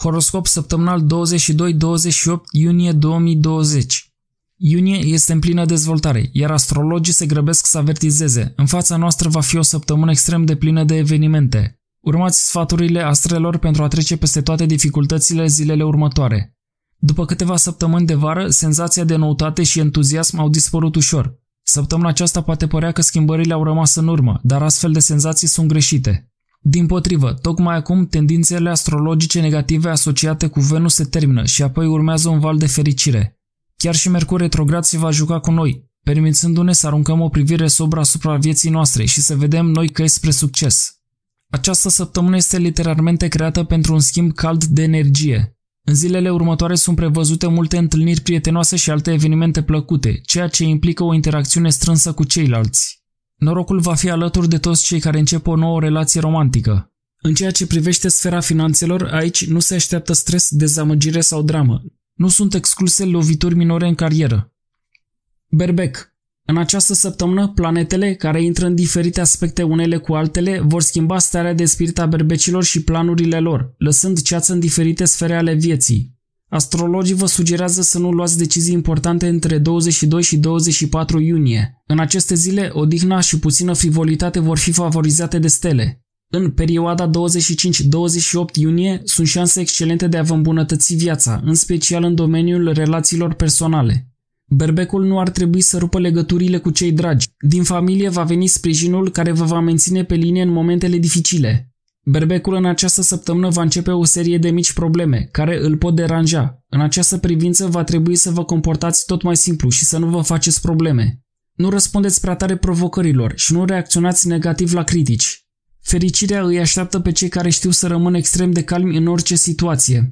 Horoscop săptămânal 22-28 iunie 2020 Iunie este în plină dezvoltare, iar astrologii se grăbesc să avertizeze. În fața noastră va fi o săptămână extrem de plină de evenimente. Urmați sfaturile astrelor pentru a trece peste toate dificultățile zilele următoare. După câteva săptămâni de vară, senzația de noutate și entuziasm au dispărut ușor. Săptămâna aceasta poate părea că schimbările au rămas în urmă, dar astfel de senzații sunt greșite. Din potrivă, tocmai acum tendințele astrologice negative asociate cu Venus se termină și apoi urmează un val de fericire. Chiar și Mercur retrograd se va juca cu noi, permițându-ne să aruncăm o privire sobra asupra vieții noastre și să vedem noi căi spre succes. Această săptămână este literalmente creată pentru un schimb cald de energie. În zilele următoare sunt prevăzute multe întâlniri prietenoase și alte evenimente plăcute, ceea ce implică o interacțiune strânsă cu ceilalți. Norocul va fi alături de toți cei care încep o nouă relație romantică. În ceea ce privește sfera finanțelor, aici nu se așteaptă stres, dezamăgire sau dramă. Nu sunt excluse lovituri minore în carieră. Berbec. În această săptămână, planetele, care intră în diferite aspecte unele cu altele, vor schimba starea de spirit a berbecilor și planurile lor, lăsând ceață în diferite sfere ale vieții. Astrologii vă sugerează să nu luați decizii importante între 22 și 24 iunie. În aceste zile, odihna și puțină frivolitate vor fi favorizate de stele. În perioada 25-28 iunie sunt șanse excelente de a vă îmbunătăți viața, în special în domeniul relațiilor personale. Berbecul nu ar trebui să rupă legăturile cu cei dragi. Din familie va veni sprijinul care vă va menține pe linie în momentele dificile. Berbecul în această săptămână va începe o serie de mici probleme care îl pot deranja. În această privință va trebui să vă comportați tot mai simplu și să nu vă faceți probleme. Nu răspundeți prea tare provocărilor și nu reacționați negativ la critici. Fericirea îi așteaptă pe cei care știu să rămână extrem de calmi în orice situație.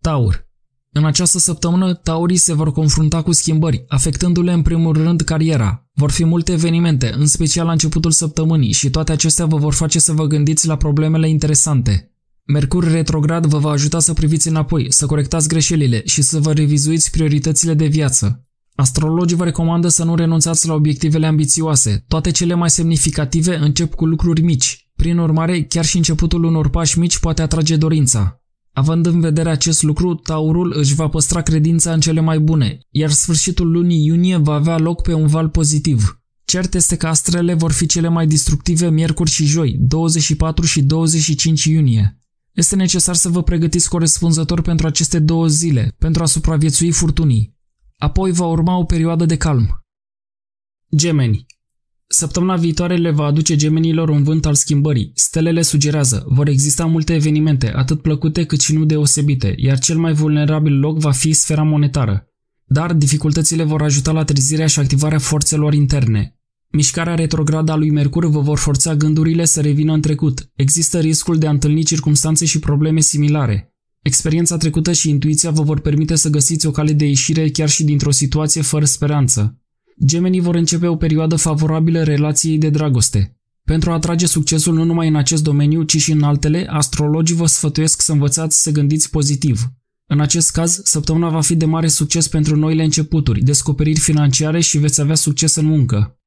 Taur În această săptămână, taurii se vor confrunta cu schimbări, afectându-le în primul rând cariera, vor fi multe evenimente, în special la începutul săptămânii, și toate acestea vă vor face să vă gândiți la problemele interesante. Mercur retrograd vă va ajuta să priviți înapoi, să corectați greșelile și să vă revizuiți prioritățile de viață. Astrologii vă recomandă să nu renunțați la obiectivele ambițioase. Toate cele mai semnificative încep cu lucruri mici. Prin urmare, chiar și începutul unor pași mici poate atrage dorința. Având în vedere acest lucru, Taurul își va păstra credința în cele mai bune, iar sfârșitul lunii iunie va avea loc pe un val pozitiv. Cert este că astrele vor fi cele mai destructive miercuri și joi, 24 și 25 iunie. Este necesar să vă pregătiți corespunzător pentru aceste două zile, pentru a supraviețui furtunii. Apoi va urma o perioadă de calm. Gemeni Săptămâna viitoare le va aduce gemenilor un vânt al schimbării. Stelele sugerează, vor exista multe evenimente, atât plăcute cât și nu deosebite, iar cel mai vulnerabil loc va fi sfera monetară. Dar dificultățile vor ajuta la trezirea și activarea forțelor interne. Mișcarea retrogradă a lui Mercur vă vor forța gândurile să revină în trecut. Există riscul de a întâlni circumstanțe și probleme similare. Experiența trecută și intuiția vă vor permite să găsiți o cale de ieșire chiar și dintr-o situație fără speranță gemenii vor începe o perioadă favorabilă relației de dragoste. Pentru a atrage succesul nu numai în acest domeniu, ci și în altele, astrologii vă sfătuiesc să învățați să gândiți pozitiv. În acest caz, săptămâna va fi de mare succes pentru noile începuturi, descoperiri financiare și veți avea succes în muncă.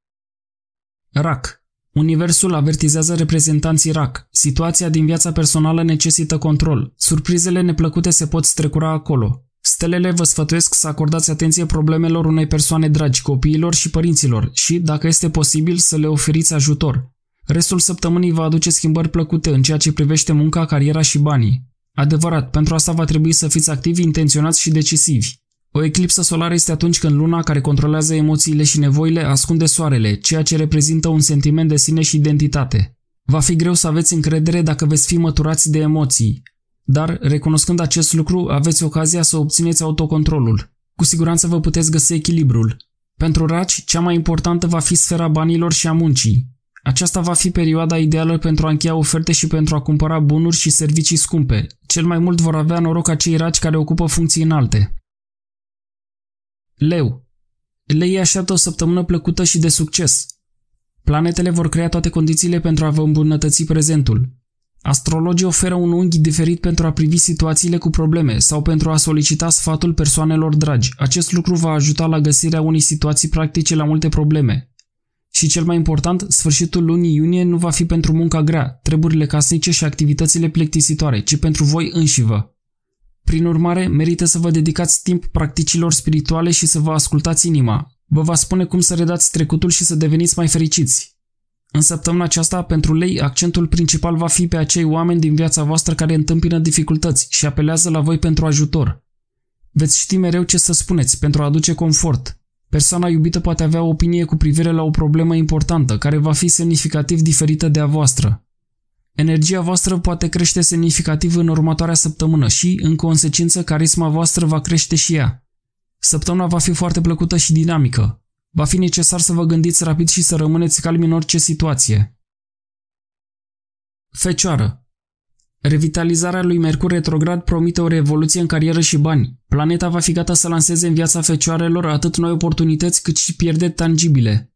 RAC Universul avertizează reprezentanții RAC. Situația din viața personală necesită control. Surprizele neplăcute se pot strecura acolo. Stelele vă sfătuiesc să acordați atenție problemelor unei persoane dragi, copiilor și părinților și, dacă este posibil, să le oferiți ajutor. Restul săptămânii va aduce schimbări plăcute în ceea ce privește munca, cariera și banii. Adevărat, pentru asta va trebui să fiți activi, intenționați și decisivi. O eclipsă solară este atunci când luna care controlează emoțiile și nevoile ascunde soarele, ceea ce reprezintă un sentiment de sine și identitate. Va fi greu să aveți încredere dacă veți fi măturați de emoții. Dar, recunoscând acest lucru, aveți ocazia să obțineți autocontrolul. Cu siguranță vă puteți găsi echilibrul. Pentru raci, cea mai importantă va fi sfera banilor și a muncii. Aceasta va fi perioada ideală pentru a încheia oferte și pentru a cumpăra bunuri și servicii scumpe. Cel mai mult vor avea noroc acei raci care ocupă funcții înalte. Leu. Lei așteaptă o săptămână plăcută și de succes. Planetele vor crea toate condițiile pentru a vă îmbunătăți prezentul. Astrologii oferă un unghi diferit pentru a privi situațiile cu probleme sau pentru a solicita sfatul persoanelor dragi. Acest lucru va ajuta la găsirea unei situații practice la multe probleme. Și cel mai important, sfârșitul lunii iunie nu va fi pentru munca grea, treburile casnice și activitățile plictisitoare, ci pentru voi înșivă. Prin urmare, merită să vă dedicați timp practicilor spirituale și să vă ascultați inima. Vă va spune cum să redați trecutul și să deveniți mai fericiți. În săptămâna aceasta, pentru lei, accentul principal va fi pe acei oameni din viața voastră care întâmpină dificultăți și apelează la voi pentru ajutor. Veți ști mereu ce să spuneți pentru a aduce confort. Persoana iubită poate avea o opinie cu privire la o problemă importantă, care va fi semnificativ diferită de a voastră. Energia voastră poate crește semnificativ în următoarea săptămână și, în consecință, carisma voastră va crește și ea. Săptămâna va fi foarte plăcută și dinamică, Va fi necesar să vă gândiți rapid și să rămâneți calmi în orice situație. Fecioară Revitalizarea lui Mercur retrograd promite o revoluție în carieră și bani. Planeta va fi gata să lanseze în viața fecioarelor atât noi oportunități cât și pierderi tangibile.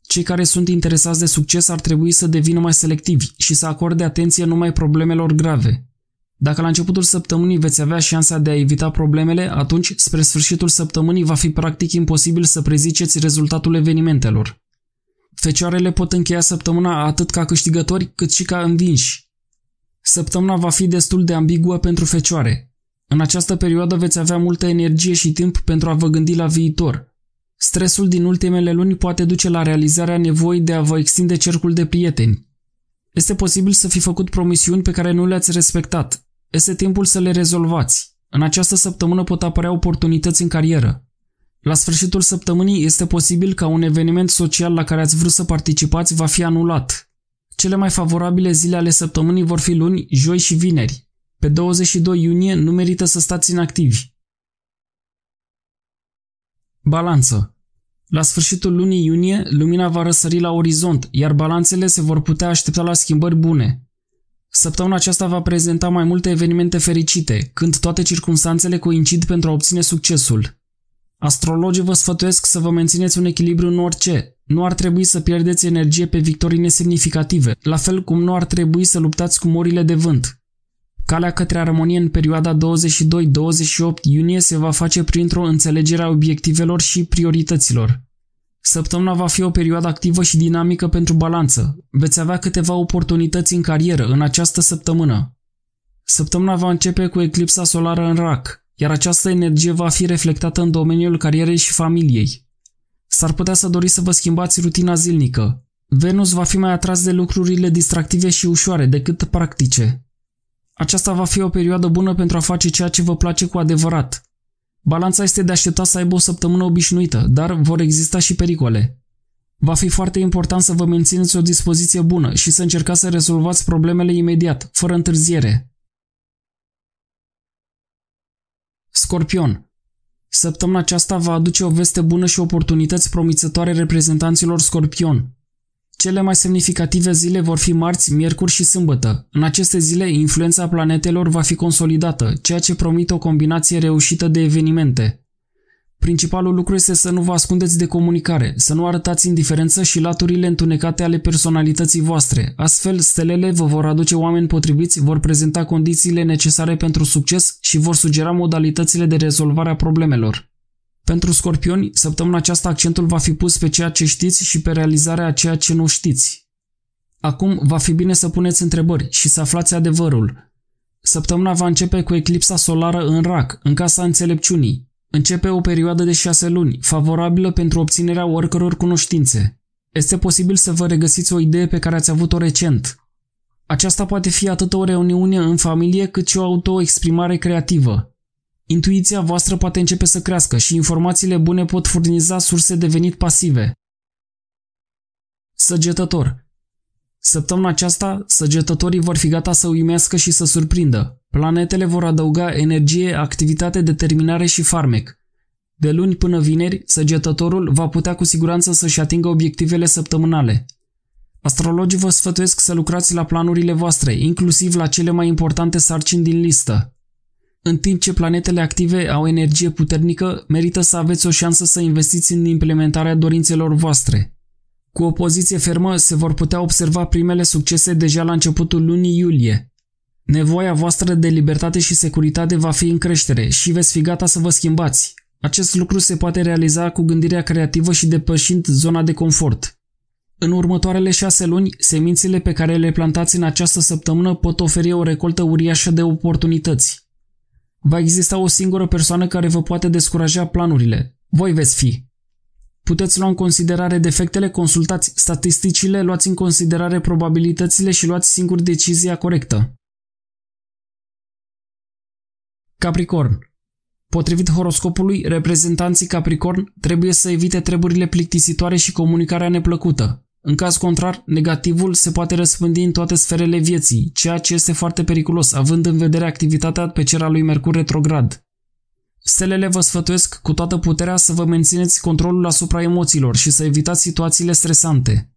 Cei care sunt interesați de succes ar trebui să devină mai selectivi și să acorde atenție numai problemelor grave. Dacă la începutul săptămânii veți avea șansa de a evita problemele, atunci spre sfârșitul săptămânii va fi practic imposibil să preziceți rezultatul evenimentelor. Fecioarele pot încheia săptămâna atât ca câștigători cât și ca învinși. Săptămâna va fi destul de ambiguă pentru fecioare. În această perioadă veți avea multă energie și timp pentru a vă gândi la viitor. Stresul din ultimele luni poate duce la realizarea nevoii de a vă extinde cercul de prieteni. Este posibil să fi făcut promisiuni pe care nu le-ați respectat, este timpul să le rezolvați. În această săptămână pot apărea oportunități în carieră. La sfârșitul săptămânii este posibil ca un eveniment social la care ați vrut să participați va fi anulat. Cele mai favorabile zile ale săptămânii vor fi luni, joi și vineri. Pe 22 iunie nu merită să stați inactivi. Balanță la sfârșitul lunii iunie, lumina va răsări la orizont, iar balanțele se vor putea aștepta la schimbări bune. Săptămâna aceasta va prezenta mai multe evenimente fericite, când toate circunstanțele coincid pentru a obține succesul. Astrologii vă sfătuiesc să vă mențineți un echilibru în orice. Nu ar trebui să pierdeți energie pe victorii nesemnificative, la fel cum nu ar trebui să luptați cu morile de vânt. Calea către armonie în perioada 22-28 iunie se va face printr-o înțelegere a obiectivelor și priorităților. Săptămâna va fi o perioadă activă și dinamică pentru balanță. Veți avea câteva oportunități în carieră în această săptămână. Săptămâna va începe cu eclipsa solară în rac, iar această energie va fi reflectată în domeniul carierei și familiei. S-ar putea să doriți să vă schimbați rutina zilnică. Venus va fi mai atras de lucrurile distractive și ușoare decât practice. Aceasta va fi o perioadă bună pentru a face ceea ce vă place cu adevărat, Balanța este de așteptat să aibă o săptămână obișnuită, dar vor exista și pericole. Va fi foarte important să vă mențineți o dispoziție bună și să încercați să rezolvați problemele imediat, fără întârziere. Scorpion Săptămâna aceasta va aduce o veste bună și oportunități promițătoare reprezentanților Scorpion, cele mai semnificative zile vor fi marți, miercuri și sâmbătă. În aceste zile, influența planetelor va fi consolidată, ceea ce promite o combinație reușită de evenimente. Principalul lucru este să nu vă ascundeți de comunicare, să nu arătați indiferență și laturile întunecate ale personalității voastre. Astfel, stelele vă vor aduce oameni potriviți, vor prezenta condițiile necesare pentru succes și vor sugera modalitățile de rezolvare a problemelor. Pentru scorpioni, săptămâna aceasta accentul va fi pus pe ceea ce știți și pe realizarea a ceea ce nu știți. Acum va fi bine să puneți întrebări și să aflați adevărul. Săptămâna va începe cu eclipsa solară în rac, în casa înțelepciunii. Începe o perioadă de șase luni, favorabilă pentru obținerea oricăror cunoștințe. Este posibil să vă regăsiți o idee pe care ați avut-o recent. Aceasta poate fi atât o reuniune în familie cât și o autoexprimare creativă. Intuiția voastră poate începe să crească și informațiile bune pot furniza surse de venit pasive. Săgetător Săptămâna aceasta, săgetătorii vor fi gata să uimească și să surprindă. Planetele vor adăuga energie, activitate, determinare și farmec. De luni până vineri, săgetătorul va putea cu siguranță să-și atingă obiectivele săptămânale. Astrologii vă sfătuiesc să lucrați la planurile voastre, inclusiv la cele mai importante sarcini din listă. În timp ce planetele active au energie puternică, merită să aveți o șansă să investiți în implementarea dorințelor voastre. Cu o poziție fermă se vor putea observa primele succese deja la începutul lunii iulie. Nevoia voastră de libertate și securitate va fi în creștere și veți fi gata să vă schimbați. Acest lucru se poate realiza cu gândirea creativă și depășind zona de confort. În următoarele șase luni, semințele pe care le plantați în această săptămână pot oferi o recoltă uriașă de oportunități. Va exista o singură persoană care vă poate descuraja planurile. Voi veți fi. Puteți lua în considerare defectele, consultați statisticile, luați în considerare probabilitățile și luați singur decizia corectă. Capricorn Potrivit horoscopului, reprezentanții Capricorn trebuie să evite treburile plictisitoare și comunicarea neplăcută. În caz contrar, negativul se poate răspândi în toate sferele vieții, ceea ce este foarte periculos, având în vedere activitatea pe cera lui Mercur retrograd. Stelele vă sfătuiesc cu toată puterea să vă mențineți controlul asupra emoțiilor și să evitați situațiile stresante.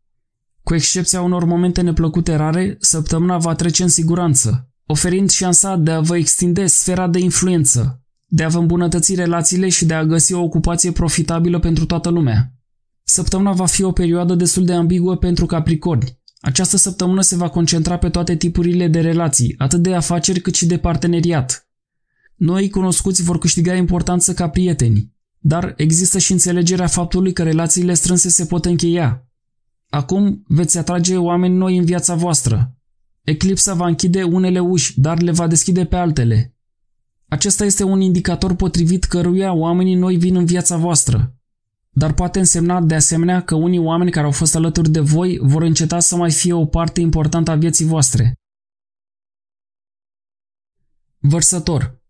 Cu excepția unor momente neplăcute rare, săptămâna va trece în siguranță, oferind șansa de a vă extinde sfera de influență, de a vă îmbunătăți relațiile și de a găsi o ocupație profitabilă pentru toată lumea. Săptămâna va fi o perioadă destul de ambiguă pentru Capricorni. Această săptămână se va concentra pe toate tipurile de relații, atât de afaceri cât și de parteneriat. Noi cunoscuți vor câștiga importanță ca prieteni, dar există și înțelegerea faptului că relațiile strânse se pot încheia. Acum veți atrage oameni noi în viața voastră. Eclipsa va închide unele uși, dar le va deschide pe altele. Acesta este un indicator potrivit căruia oamenii noi vin în viața voastră dar poate însemna de asemenea că unii oameni care au fost alături de voi vor înceta să mai fie o parte importantă a vieții voastre. Vărsător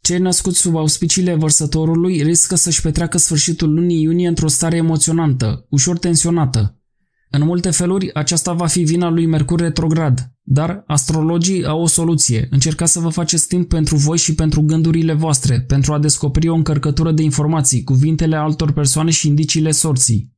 Cei născuți sub auspiciile vărsătorului riscă să-și petreacă sfârșitul lunii iunie într-o stare emoționantă, ușor tensionată. În multe feluri, aceasta va fi vina lui Mercur retrograd, dar astrologii au o soluție. Încercați să vă faceți timp pentru voi și pentru gândurile voastre, pentru a descoperi o încărcătură de informații, cuvintele altor persoane și indiciile sorții.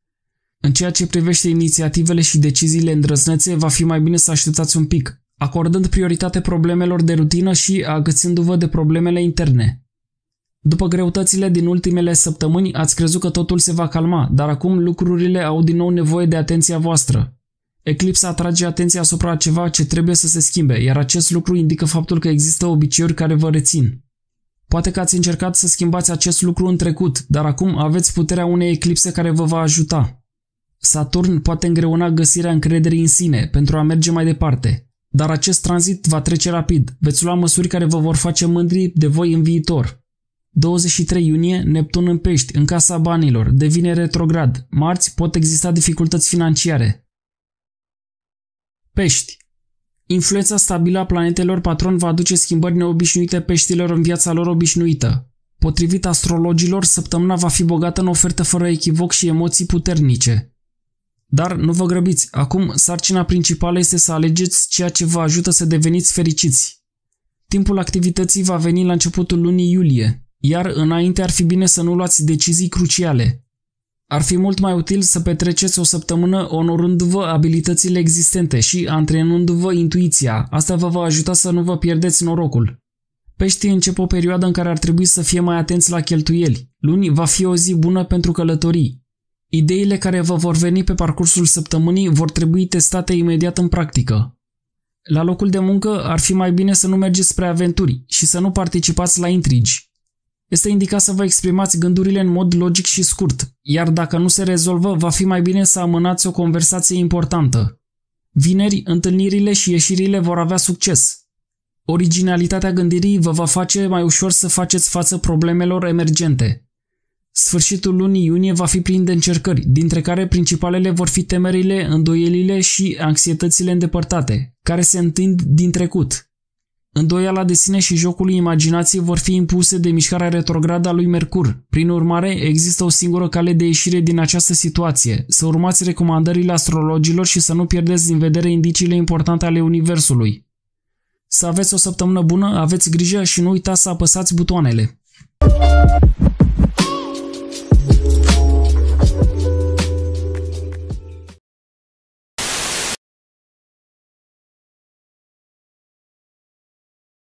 În ceea ce privește inițiativele și deciziile îndrăznețe, va fi mai bine să așteptați un pic, acordând prioritate problemelor de rutină și agățându vă de problemele interne. După greutățile din ultimele săptămâni, ați crezut că totul se va calma, dar acum lucrurile au din nou nevoie de atenția voastră. Eclipsa atrage atenția asupra ceva ce trebuie să se schimbe, iar acest lucru indică faptul că există obiceiuri care vă rețin. Poate că ați încercat să schimbați acest lucru în trecut, dar acum aveți puterea unei eclipse care vă va ajuta. Saturn poate îngreuna găsirea încrederii în sine pentru a merge mai departe, dar acest tranzit va trece rapid. Veți lua măsuri care vă vor face mândri de voi în viitor. 23 iunie, Neptun în pești, în casa banilor, devine retrograd. Marți pot exista dificultăți financiare. Pești. Influența stabilă a planetelor patron va aduce schimbări neobișnuite peștilor în viața lor obișnuită. Potrivit astrologilor, săptămâna va fi bogată în ofertă fără echivoc și emoții puternice. Dar nu vă grăbiți, acum sarcina principală este să alegeți ceea ce vă ajută să deveniți fericiți. Timpul activității va veni la începutul lunii iulie, iar înainte ar fi bine să nu luați decizii cruciale. Ar fi mult mai util să petreceți o săptămână onorându-vă abilitățile existente și antrenându-vă intuiția. Asta vă va ajuta să nu vă pierdeți norocul. Peștii încep o perioadă în care ar trebui să fie mai atenți la cheltuieli. Luni va fi o zi bună pentru călătorii. Ideile care vă vor veni pe parcursul săptămânii vor trebui testate imediat în practică. La locul de muncă ar fi mai bine să nu mergeți spre aventuri și să nu participați la intrigi. Este indicat să vă exprimați gândurile în mod logic și scurt, iar dacă nu se rezolvă, va fi mai bine să amânați o conversație importantă. Vineri, întâlnirile și ieșirile vor avea succes. Originalitatea gândirii vă va face mai ușor să faceți față problemelor emergente. Sfârșitul lunii iunie va fi plin de încercări, dintre care principalele vor fi temerile, îndoielile și anxietățile îndepărtate, care se întind din trecut. Îndoiala de sine și jocul imaginației vor fi impuse de mișcarea retrogradă a lui Mercur. Prin urmare, există o singură cale de ieșire din această situație, să urmați recomandările astrologilor și să nu pierdeți din vedere indiciile importante ale Universului. Să aveți o săptămână bună, aveți grijă și nu uitați să apăsați butoanele.